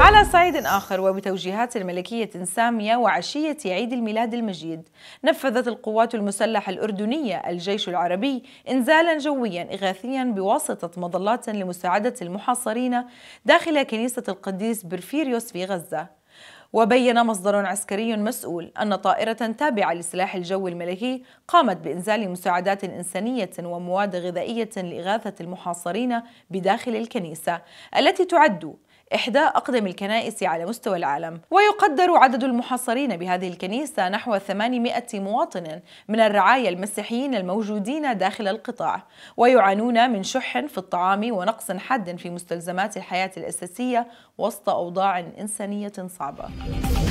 على صعيد آخر وبتوجيهات الملكية سامية وعشية عيد الميلاد المجيد نفذت القوات المسلحة الأردنية الجيش العربي إنزالا جويا إغاثيا بواسطة مظلات لمساعدة المحاصرين داخل كنيسة القديس برفيريوس في غزة وبين مصدر عسكري مسؤول أن طائرة تابعة لسلاح الجو الملكي قامت بإنزال مساعدات إنسانية ومواد غذائية لإغاثة المحاصرين بداخل الكنيسة التي تعد إحدى أقدم الكنائس على مستوى العالم ويقدر عدد المحاصرين بهذه الكنيسة نحو 800 مواطن من الرعايا المسيحيين الموجودين داخل القطاع ويعانون من شح في الطعام ونقص حاد في مستلزمات الحياة الأساسية وسط أوضاع إنسانية صعبة